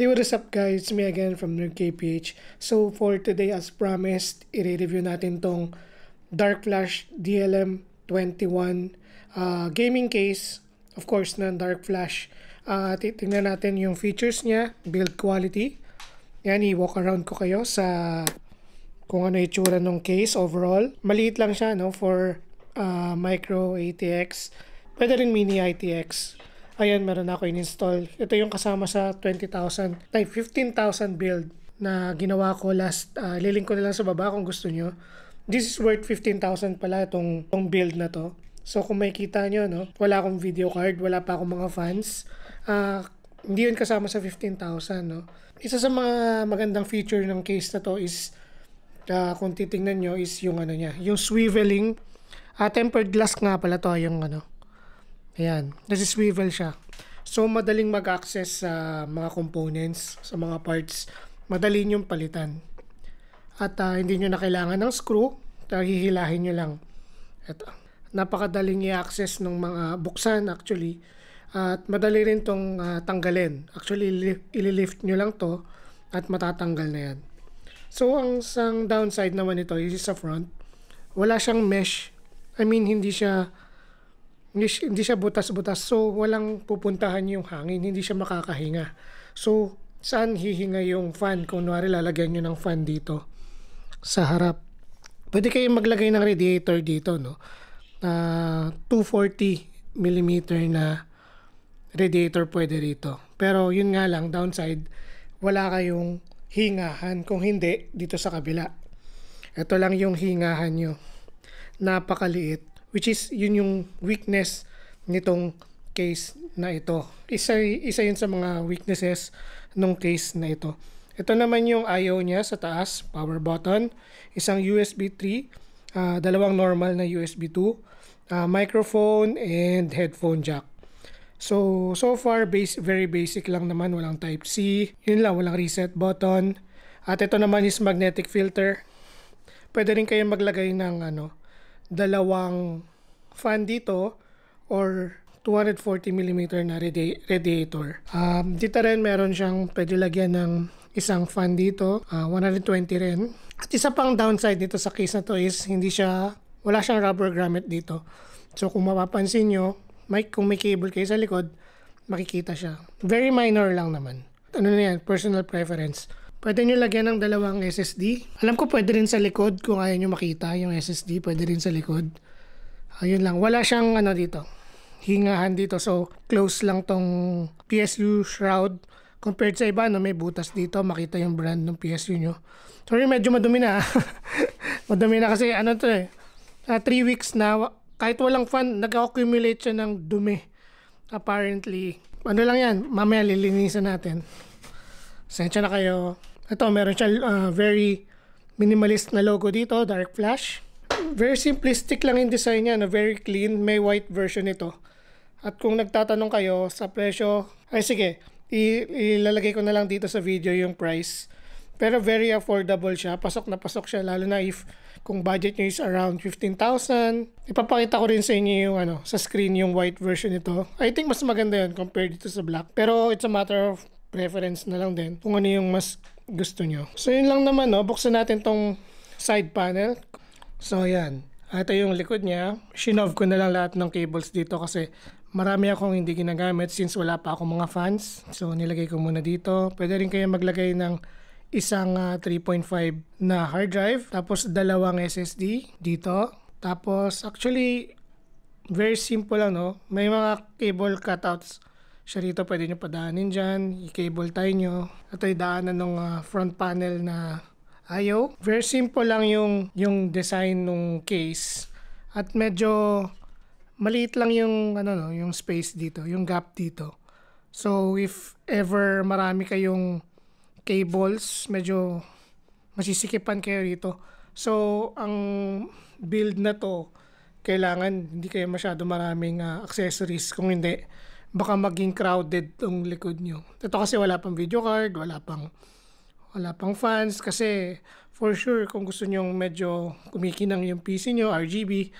Hey what is up guys, it's me again from Nerd KPH. So for today as promised, i-review natin tong Dark Flash DLM21 uh, gaming case. Of course na Dark Flash. Uh, tingnan natin yung features niya, build quality. Yan, i-walk around ko kayo sa kung ano itsura ng case overall. Maliit lang siya no, for uh, micro ATX. Pwede rin mini ITX. Ayan, meron ako in-install. Ito yung kasama sa 20,000, ay 15,000 build na ginawa ko last. Uh, ah, lilink ko na lang sa baba kung gusto nyo. This is worth 15,000 pala itong, itong build na to. So kung makikita nyo, no, wala akong video card, wala pa akong mga fans. Uh, hindi yun kasama sa 15,000. No? Isa sa mga magandang feature ng case na to is uh, kung titingnan nyo is yung ano niya, yung swiveling. Uh, tempered glass nga pala to yung ano, Ayan, nasi-swivel siya. So, madaling mag-access sa mga components, sa mga parts. Madali niyong palitan. At uh, hindi niyo na kailangan ng screw. Hihilahin niyo lang. Ito. Napakadaling i-access ng mga buksan actually. At madali rin tong uh, tanggalin. Actually, ililift nyo lang to at matatanggal na yan. So, ang isang downside naman nito is sa front, wala siyang mesh. I mean, hindi siya hindi, hindi siya butas-butas. So, walang pupuntahan yung hangin. Hindi siya makakahinga. So, saan hihinga yung fan? Kung Kunwari, lalagyan nyo ng fan dito sa harap. Pwede kayong maglagay ng radiator dito, no? Uh, 240 mm na radiator pwede rito. Pero yun nga lang, downside, wala kayong hingahan. Kung hindi, dito sa kabila. Ito lang yung hingahan nyo. Napakaliit which is yun yung weakness nitong case na ito. Isa, isa yun sa mga weaknesses nung case na ito. Ito naman yung I.O. niya sa taas, power button, isang USB 3, uh, ah, dalawang normal na USB 2, uh, ah, microphone, and headphone jack. So, so far, base, very basic lang naman, walang type C, yun lang, walang reset button. At ito naman is magnetic filter. Pwede rin kayo maglagay ng ano, dalawang fan dito or 240mm na radi radiator. Um, dito rin meron siyang pwede lagyan ng isang fan dito, uh, ah, 120 rin. At isa pang downside dito sa case na to is hindi siya, wala siyang rubber grommet dito. So kung mapapansin nyo, may, kung may cable kayo sa likod, makikita siya. Very minor lang naman. Ano na yan, personal preference. Pwede nyo lagyan ng dalawang SSD. Alam ko pwede rin sa likod kung ayaw nyo makita yung SSD. Pwede rin sa likod. Ayun lang. Wala siyang ano dito. Hingahan dito. So, close lang tong PSU shroud. Compared sa iba, no, may butas dito. Makita yung brand ng PSU nyo. Sorry, medyo madumi na. Ah. madumi na kasi ano to eh. 3 uh, ah, weeks na kahit walang fan, nag-accumulate siya ng dumi. Apparently. Ano lang yan, mamaya lilinisan natin. Sensya na kayo. Ito, meron siya uh, ah, very minimalist na logo dito, dark flash. Very simplistic lang yung design niya, no? very clean. May white version ito. At kung nagtatanong kayo sa presyo, ay sige, ilalagay ko na lang dito sa video yung price. Pero very affordable siya. Pasok na pasok siya lalo na if kung budget niyo is around 15,000. Ipapakita ko rin sa inyo yung ano, sa screen yung white version nito. I think mas maganda 'yon compared dito sa black. Pero it's a matter of preference na lang din kung ano yung mas gusto nyo. So yun lang naman, no? buksan natin tong side panel. So yan, ito yung likod niya. Shinove ko na lang lahat ng cables dito kasi marami akong hindi ginagamit since wala pa akong mga fans. So nilagay ko muna dito. Pwede rin kayo maglagay ng isang uh, ah, 3.5 na hard drive. Tapos dalawang SSD dito. Tapos actually, very simple lang no. May mga cable cutouts siya rito pwede nyo padaanin dyan, i-cable tie nyo. Ito ay daanan ng uh, ah, front panel na IO. Very simple lang yung, yung design ng case. At medyo maliit lang yung, ano, no, yung space dito, yung gap dito. So if ever marami kayong cables, medyo masisikipan kayo rito. So ang build na to, kailangan hindi kayo masyado maraming uh, accessories. Kung hindi, baka maging crowded tong likod nyo. Ito kasi wala pang video card, wala pang wala pang fans kasi for sure kung gusto niyo medyo kumikinang yung PC nyo, RGB,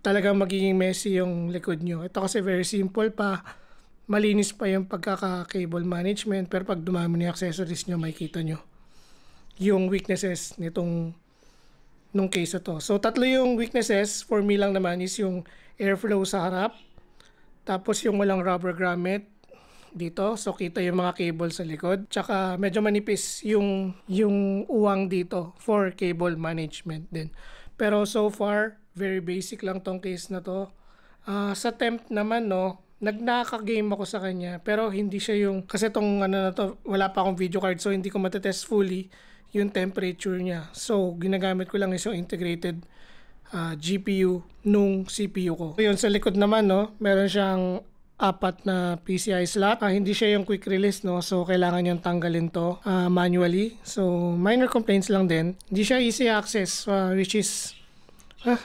talagang magiging messy yung likod nyo. Ito kasi very simple pa, malinis pa yung pagkaka-cable management pero pag dumami ng accessories nyo, makikita nyo yung weaknesses nitong nung case to. So tatlo yung weaknesses for me lang naman is yung airflow sa harap, tapos yung walang rubber grommet dito. So kita yung mga cable sa likod. Tsaka medyo manipis yung, yung uwang dito for cable management din. Pero so far, very basic lang tong case na to. Uh, sa temp naman, no, nagnaka-game ako sa kanya pero hindi siya yung kasi tong ano na to wala pa akong video card so hindi ko matetest fully yung temperature niya so ginagamit ko lang is yung integrated uh, ah, GPU nung CPU ko. So, yun, sa likod naman, no, meron siyang apat na PCI slot. Uh, hindi siya yung quick release, no? So, kailangan yung tanggalin to uh, manually. So, minor complaints lang din. Hindi siya easy access, uh, which is, ah,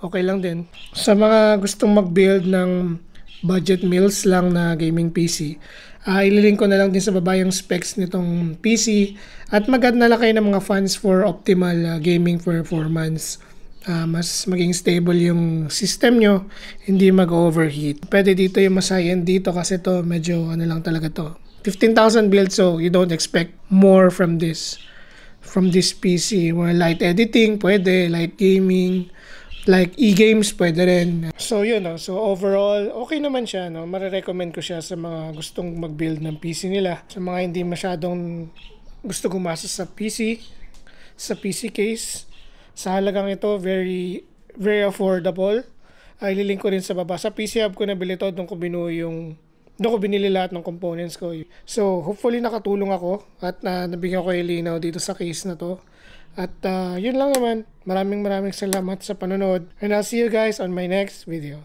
okay lang din. Sa mga gustong mag-build ng budget meals lang na gaming PC, uh, ililink ko na lang din sa baba yung specs nitong PC at mag na lang kayo ng mga funds for optimal uh, gaming performance uh, mas maging stable yung system nyo, hindi mag-overheat. Pwede dito yung mas dito kasi to medyo ano lang talaga to. 15,000 build so you don't expect more from this from this PC. Well, light editing, pwede, light gaming, like e-games, pwede rin. So yun, no? so overall, okay naman siya. No? Marerecommend ko siya sa mga gustong mag-build ng PC nila. Sa mga hindi masyadong gusto gumasa sa PC, sa PC case sa halagang ito, very, very affordable. Ay, lilink ko rin sa baba. Sa PC Hub ko na ito nung ko binuo yung doon ko binili lahat ng components ko. So, hopefully nakatulong ako at uh, nabigyan ko yung linaw dito sa case na to. At uh, yun lang naman. Maraming maraming salamat sa panonood. And I'll see you guys on my next video.